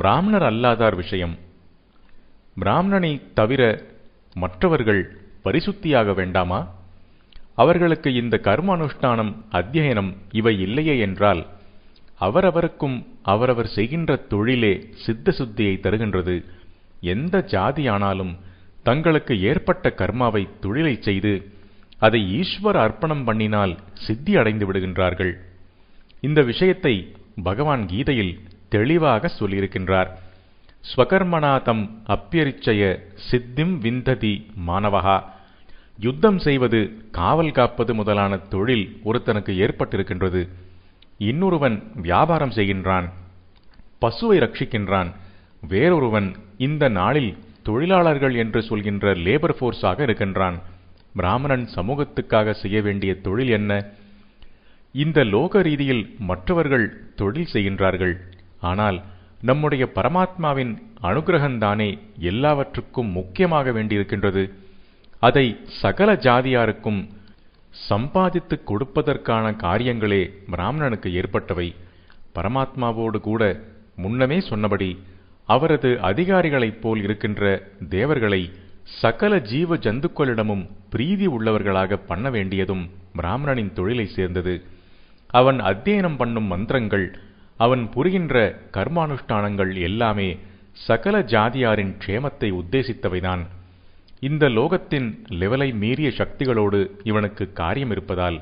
பிராமணர் அல்லாதார் விஷயம் பிராமணனை தவிர மற்றவர்கள் பரிசுத்தியாக வேண்டாமா அவர்களுக்கு இந்த கர்ம அனுஷ்டானம் அத்தியனம் இவை இல்லையே என்றால் அவரவருக்கும் அவரவர் செய்கின்ற தொழிலே சித்த சுத்தியை தருகின்றது எந்த ஜாதியானாலும் தங்களுக்கு ஏற்பட்ட கர்மாவை தொழிலை செய்து அதை ஈஸ்வர் அர்ப்பணம் பண்ணினால் சித்தி அடைந்து விடுகின்றார்கள் இந்த விஷயத்தை பகவான் கீதையில் தெளிவாக சொல்லியிருக்கின்றார் ஸ்வகர்மனாதம் அப்பியரிச்சய சித்திம் விந்ததி மாணவகா யுத்தம் செய்வது காவல் காப்பது முதலான தொழில் ஒருத்தனுக்கு ஏற்பட்டிருக்கின்றது இன்னொருவன் வியாபாரம் செய்கின்றான் பசுவை ரட்சிக்கின்றான் வேறொருவன் இந்த நாளில் தொழிலாளர்கள் என்று சொல்கின்ற லேபர் ஃபோர்ஸாக இருக்கின்றான் பிராமணன் சமூகத்துக்காக செய்ய வேண்டிய தொழில் என்ன இந்த லோக ரீதியில் மற்றவர்கள் தொழில் செய்கின்றார்கள் ஆனால் நம்முடைய பரமாத்மாவின் அனுகிரகந்தானே எல்லாவற்றுக்கும் முக்கியமாக வேண்டியிருக்கின்றது அதை சகல ஜாதியாருக்கும் சம்பாதித்து கொடுப்பதற்கான காரியங்களே பிராமணனுக்கு ஏற்பட்டவை பரமாத்மாவோடு கூட முன்னமே சொன்னபடி அவரது அதிகாரிகளைப் போல் இருக்கின்ற தேவர்களை சகல ஜீவ ஜந்துக்களிடமும் பிரீதி உள்ளவர்களாக பண்ண வேண்டியதும் பிராமணனின் தொழிலை சேர்ந்தது அவன் அத்தியனம் பண்ணும் மந்திரங்கள் அவன் புரிகின்ற கர்மானுஷ்டானங்கள் எல்லாமே சகல ஜாதியாரின் க்ஷேமத்தை உத்தேசித்தவைதான் இந்த லோகத்தின் லெவலை மீறிய சக்திகளோடு இவனுக்கு காரியம் இருப்பதால்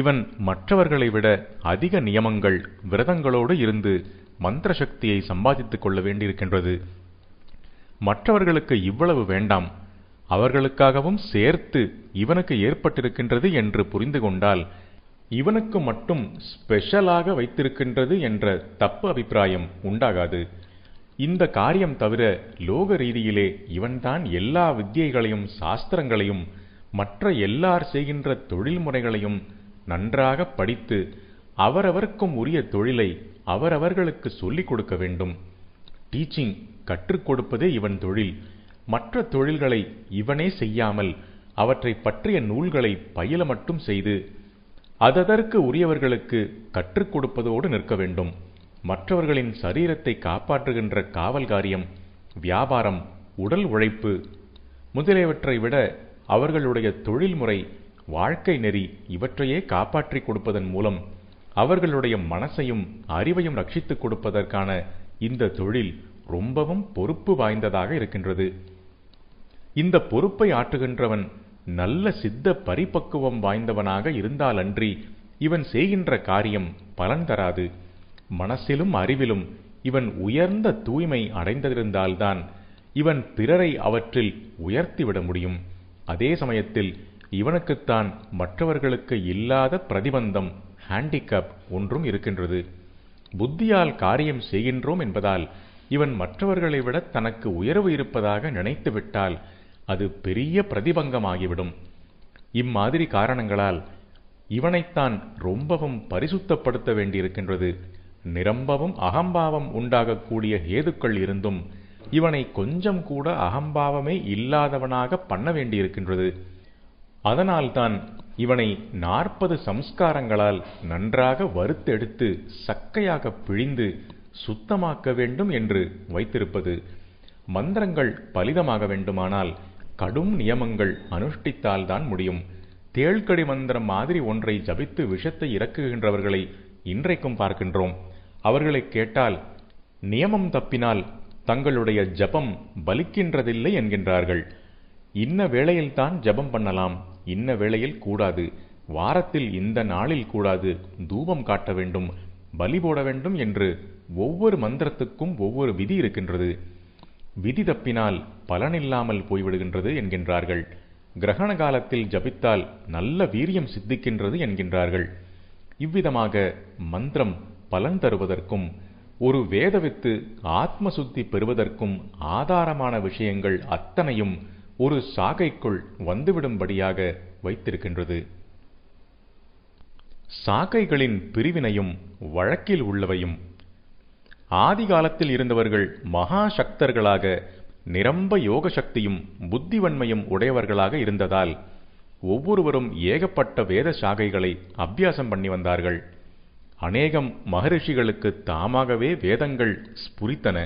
இவன் மற்றவர்களை விட அதிக நியமங்கள் விரதங்களோடு இருந்து மந்திர சக்தியை சம்பாதித்துக் கொள்ள வேண்டியிருக்கின்றது மற்றவர்களுக்கு இவ்வளவு வேண்டாம் அவர்களுக்காகவும் சேர்த்து இவனுக்கு ஏற்பட்டிருக்கின்றது என்று புரிந்து கொண்டால் இவனுக்கு மட்டும் ஸ்பெஷலாக வைத்திருக்கின்றது என்ற தப்பு அபிப்பிராயம் உண்டாகாது இந்த காரியம் தவிர லோக ரீதியிலே இவன்தான் எல்லா வித்தியைகளையும் சாஸ்திரங்களையும் மற்ற எல்லார் செய்கின்ற தொழில் முறைகளையும் நன்றாக படித்து அவரவருக்கும் உரிய தொழிலை அவரவர்களுக்கு சொல்லிக் கொடுக்க வேண்டும் டீச்சிங் கற்றுக் கொடுப்பதே இவன் தொழில் மற்ற தொழில்களை இவனே செய்யாமல் அவற்றை பற்றிய நூல்களை பயில மட்டும் செய்து அததற்கு உரியவர்களுக்கு கற்றுக் கொடுப்பதோடு நிற்க வேண்டும் மற்றவர்களின் சரீரத்தை காப்பாற்றுகின்ற காவல் காரியம் வியாபாரம் உடல் உழைப்பு முதலியவற்றை விட அவர்களுடைய தொழில்முறை வாழ்க்கை நெறி இவற்றையே காப்பாற்றிக் கொடுப்பதன் மூலம் அவர்களுடைய மனசையும் அறிவையும் ரட்சித்துக் கொடுப்பதற்கான இந்த தொழில் ரொம்பவும் பொறுப்பு வாய்ந்ததாக இருக்கின்றது இந்த பொறுப்பை ஆற்றுகின்றவன் நல்ல சித்த பரிபக்குவம் வாய்ந்தவனாக இருந்தாலன்றி இவன் செய்கின்ற காரியம் பலன் தராது மனசிலும் அறிவிலும் இவன் உயர்ந்த தூய்மை அடைந்திருந்தால்தான் இவன் பிறரை அவற்றில் உயர்த்திவிட முடியும் அதே சமயத்தில் இவனுக்குத்தான் மற்றவர்களுக்கு இல்லாத பிரதிபந்தம் ஹேண்டிகேப் ஒன்றும் இருக்கின்றது புத்தியால் காரியம் செய்கின்றோம் என்பதால் இவன் மற்றவர்களை விட தனக்கு உயர்வு இருப்பதாக நினைத்துவிட்டால் அது பெரிய பிரதிபங்கமாகிவிடும் இம்மாதிரி காரணங்களால் இவனைத்தான் ரொம்பவும் பரிசுத்தப்படுத்த வேண்டியிருக்கின்றது நிரம்பவும் அகம்பாவம் உண்டாகக்கூடிய ஏதுக்கள் இருந்தும் இவனை கொஞ்சம் கூட அகம்பாவமே இல்லாதவனாக பண்ண வேண்டியிருக்கின்றது அதனால்தான் இவனை நாற்பது சம்ஸ்காரங்களால் நன்றாக வறுத்தெடுத்து சக்கையாக பிழிந்து சுத்தமாக்க வேண்டும் என்று வைத்திருப்பது மந்திரங்கள் பலிதமாக வேண்டுமானால் கடும் நியமங்கள் அனுஷ்டித்தால்தான் முடியும் தேழ்கடி மந்திரம் மாதிரி ஒன்றை ஜபித்து விஷத்தை இறக்குகின்றவர்களை இன்றைக்கும் பார்க்கின்றோம் அவர்களை கேட்டால் நியமம் தப்பினால் தங்களுடைய ஜபம் பலிக்கின்றதில்லை என்கின்றார்கள் இன்ன வேளையில்தான் ஜபம் பண்ணலாம் இன்ன வேளையில் கூடாது வாரத்தில் இந்த நாளில் கூடாது தூபம் காட்ட வேண்டும் பலி போட வேண்டும் என்று ஒவ்வொரு மந்திரத்துக்கும் ஒவ்வொரு விதி இருக்கின்றது விதி தப்பினால் பலனில்லாமல் போய்விடுகின்றது என்கின்றார்கள் கிரகண காலத்தில் ஜபித்தால் நல்ல வீரியம் சித்திக்கின்றது என்கின்றார்கள் இவ்விதமாக மந்திரம் பலன் தருவதற்கும் ஒரு வேதவித்து ஆத்மசுத்தி பெறுவதற்கும் ஆதாரமான விஷயங்கள் அத்தனையும் ஒரு சாகைக்குள் வந்துவிடும்படியாக வைத்திருக்கின்றது சாகைகளின் பிரிவினையும் வழக்கில் உள்ளவையும் ஆதி காலத்தில் இருந்தவர்கள் மகா சக்தர்களாக நிரம்ப யோக சக்தியும் புத்திவன்மையும் உடையவர்களாக இருந்ததால் ஒவ்வொருவரும் ஏகப்பட்ட வேத சாகைகளை அபியாசம் பண்ணி வந்தார்கள் அநேகம் மகரிஷிகளுக்கு தாமாகவே வேதங்கள் ஸ்புரித்தன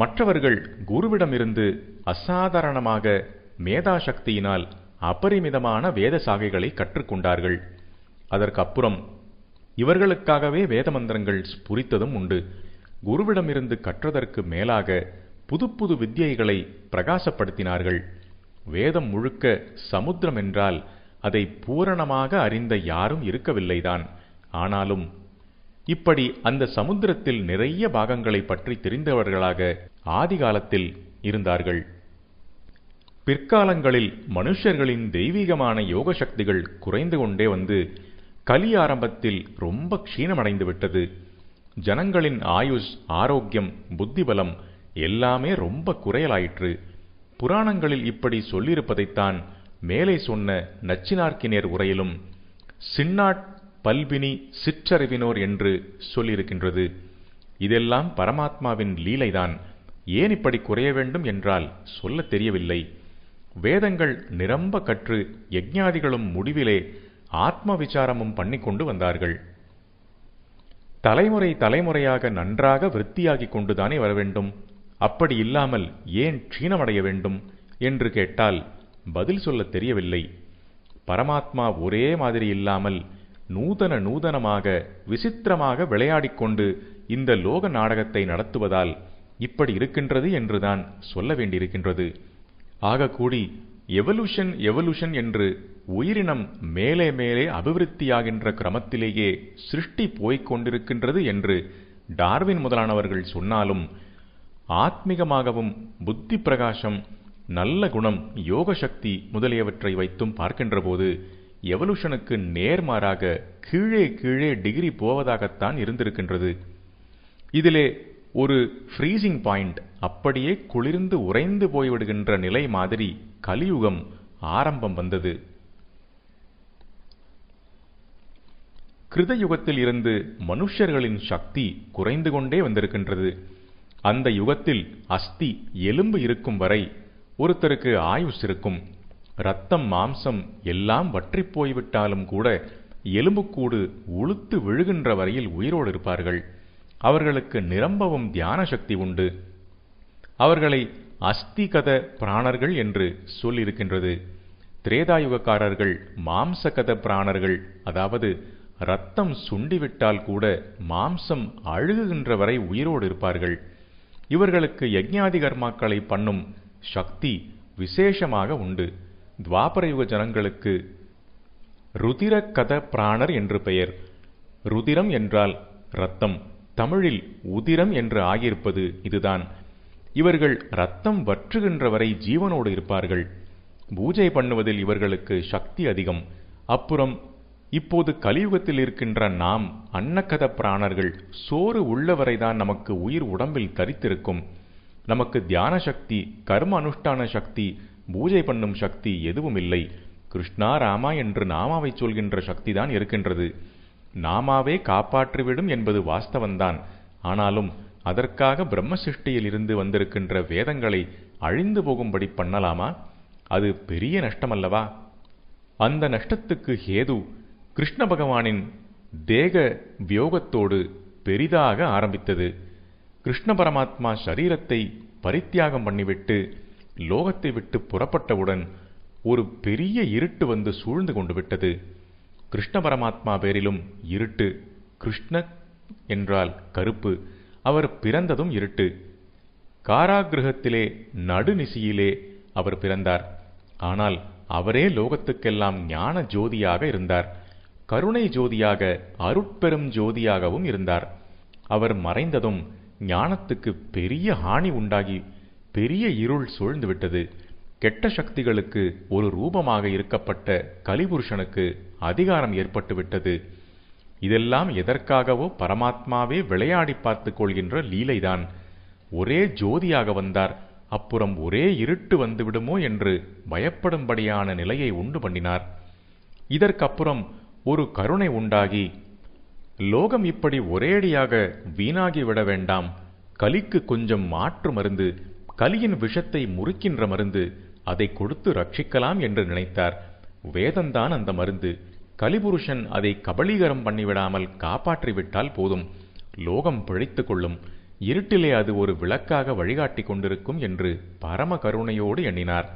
மற்றவர்கள் குருவிடமிருந்து அசாதாரணமாக மேதாசக்தியினால் அபரிமிதமான வேத சாகைகளை கற்றுக்கொண்டார்கள் அதற்கப்புறம் இவர்களுக்காகவே வேத மந்திரங்கள் ஸ்புரித்ததும் உண்டு குருவிடமிருந்து கற்றதற்கு மேலாக புதுப்புது வித்தியைகளை பிரகாசப்படுத்தினார்கள் வேதம் முழுக்க சமுத்திரம் என்றால் அதை பூரணமாக அறிந்த யாரும் இருக்கவில்லைதான் ஆனாலும் இப்படி அந்த சமுத்திரத்தில் நிறைய பாகங்களை பற்றி தெரிந்தவர்களாக ஆதிகாலத்தில் இருந்தார்கள் பிற்காலங்களில் மனுஷர்களின் தெய்வீகமான யோக சக்திகள் குறைந்து கொண்டே வந்து கலி ஆரம்பத்தில் ரொம்ப க்ஷீணமடைந்து விட்டது ஜனங்களின் ஆயுஷ் ஆரோக்கியம் புத்திபலம் எல்லாமே ரொம்ப குறையலாயிற்று புராணங்களில் இப்படி சொல்லியிருப்பதைத்தான் மேலே சொன்ன நச்சினார்க்கினேர் உரையிலும் சின்னாட் பல்பினி சிற்றறிவினோர் என்று சொல்லியிருக்கின்றது இதெல்லாம் பரமாத்மாவின் லீலைதான் ஏன் இப்படி குறைய வேண்டும் என்றால் சொல்ல தெரியவில்லை வேதங்கள் நிரம்ப கற்று யஜ்ஞாதிகளும் முடிவிலே ஆத்ம விசாரமும் பண்ணிக்கொண்டு வந்தார்கள் தலைமுறை தலைமுறையாக நன்றாக விருத்தியாகிக் கொண்டுதானே வர வேண்டும் அப்படி இல்லாமல் ஏன் க்ஷீணமடைய வேண்டும் என்று கேட்டால் பதில் சொல்ல தெரியவில்லை பரமாத்மா ஒரே மாதிரி இல்லாமல் நூதன நூதனமாக விசித்திரமாக விளையாடிக்கொண்டு இந்த லோக நாடகத்தை நடத்துவதால் இப்படி இருக்கின்றது என்றுதான் சொல்ல வேண்டியிருக்கின்றது ஆக கூடி எவல்யூஷன் எவல்யூஷன் என்று உயிரினம் மேலே மேலே அபிவிருத்தியாகின்ற கிரமத்திலேயே சிருஷ்டி போய்க் கொண்டிருக்கின்றது என்று டார்வின் முதலானவர்கள் சொன்னாலும் ஆத்மீகமாகவும் புத்தி பிரகாசம் நல்ல குணம் யோக சக்தி முதலியவற்றை வைத்தும் பார்க்கின்ற போது நேர்மாறாக கீழே கீழே டிகிரி போவதாகத்தான் இருந்திருக்கின்றது இதிலே ஒரு ஃப்ரீசிங் பாயிண்ட் அப்படியே குளிர்ந்து உறைந்து போய்விடுகின்ற நிலை மாதிரி கலியுகம் ஆரம்பம் வந்தது கிருதயுகத்தில் இருந்து மனுஷர்களின் சக்தி குறைந்து கொண்டே வந்திருக்கின்றது அந்த யுகத்தில் அஸ்தி எலும்பு இருக்கும் வரை ஒருத்தருக்கு ஆயுஷ் இருக்கும் ரத்தம் மாம்சம் எல்லாம் வற்றி போய்விட்டாலும் கூட எலும்புக்கூடு உளுத்து விழுகின்ற வரையில் உயிரோடு இருப்பார்கள் அவர்களுக்கு நிரம்பவும் தியான சக்தி உண்டு அவர்களை அஸ்திகத பிராணர்கள் என்று சொல்லியிருக்கின்றது திரேதாயுகக்காரர்கள் மாம்சகத பிராணர்கள் அதாவது ரத்தம் சுண்டிவிட்டால் கூட மாம்சம் அழுகுகின்ற வரை உயிரோடு இருப்பார்கள் இவர்களுக்கு யஜ்ஞாதி கர்மாக்களை பண்ணும் சக்தி விசேஷமாக உண்டு துவாபரயுக ஜனங்களுக்கு ருதிரக்கத பிராணர் என்று பெயர் ருதிரம் என்றால் ரத்தம் தமிழில் உதிரம் என்று ஆகியிருப்பது இதுதான் இவர்கள் ரத்தம் வற்றுகின்ற வரை ஜீவனோடு இருப்பார்கள் பூஜை பண்ணுவதில் இவர்களுக்கு சக்தி அதிகம் அப்புறம் இப்போது கலியுகத்தில் இருக்கின்ற நாம் அன்னக்கத பிராணர்கள் சோறு உள்ளவரைதான் நமக்கு உயிர் உடம்பில் தரித்திருக்கும் நமக்கு தியான சக்தி கர்ம அனுஷ்டான சக்தி பூஜை பண்ணும் சக்தி எதுவும் இல்லை கிருஷ்ணா ராமா என்று நாமாவை சொல்கின்ற சக்தி தான் இருக்கின்றது நாமாவே காப்பாற்றிவிடும் என்பது வாஸ்தவன்தான் ஆனாலும் அதற்காக பிரம்ம சிருஷ்டியில் இருந்து வந்திருக்கின்ற வேதங்களை அழிந்து போகும்படி பண்ணலாமா அது பெரிய நஷ்டமல்லவா அந்த நஷ்டத்துக்கு ஹேது கிருஷ்ண பகவானின் தேக வியோகத்தோடு பெரிதாக ஆரம்பித்தது கிருஷ்ண பரமாத்மா சரீரத்தை பரித்தியாகம் பண்ணிவிட்டு லோகத்தை விட்டு புறப்பட்டவுடன் ஒரு பெரிய இருட்டு வந்து சூழ்ந்து கொண்டு விட்டது கிருஷ்ண பரமாத்மா பேரிலும் இருட்டு கிருஷ்ண என்றால் கருப்பு அவர் பிறந்ததும் இருட்டு காராகிரகத்திலே நடுநிசியிலே அவர் பிறந்தார் ஆனால் அவரே லோகத்துக்கெல்லாம் ஞான ஜோதியாக இருந்தார் கருணை ஜோதியாக அருட்பெரும் ஜோதியாகவும் இருந்தார் அவர் மறைந்ததும் ஞானத்துக்கு பெரிய ஹானி உண்டாகி பெரிய இருள் சூழ்ந்துவிட்டது கெட்ட சக்திகளுக்கு ஒரு ரூபமாக இருக்கப்பட்ட கலிபுருஷனுக்கு அதிகாரம் ஏற்பட்டுவிட்டது இதெல்லாம் எதற்காகவோ பரமாத்மாவே விளையாடி பார்த்து கொள்கின்ற லீலைதான் ஒரே ஜோதியாக வந்தார் அப்புறம் ஒரே இருட்டு வந்துவிடுமோ என்று பயப்படும்படியான நிலையை உண்டு பண்ணினார் இதற்கப்புறம் ஒரு கருணை உண்டாகி லோகம் இப்படி ஒரேடியாக வீணாகி விட வேண்டாம் கலிக்கு கொஞ்சம் மாற்று மருந்து கலியின் விஷத்தை முறுக்கின்ற மருந்து அதை கொடுத்து ரட்சிக்கலாம் என்று நினைத்தார் வேதந்தான் அந்த மருந்து கலிபுருஷன் அதை கபலீகரம் பண்ணிவிடாமல் காப்பாற்றிவிட்டால் போதும் லோகம் பிழைத்து கொள்ளும் இருட்டிலே அது ஒரு விளக்காக வழிகாட்டி கொண்டிருக்கும் என்று பரம கருணையோடு எண்ணினார்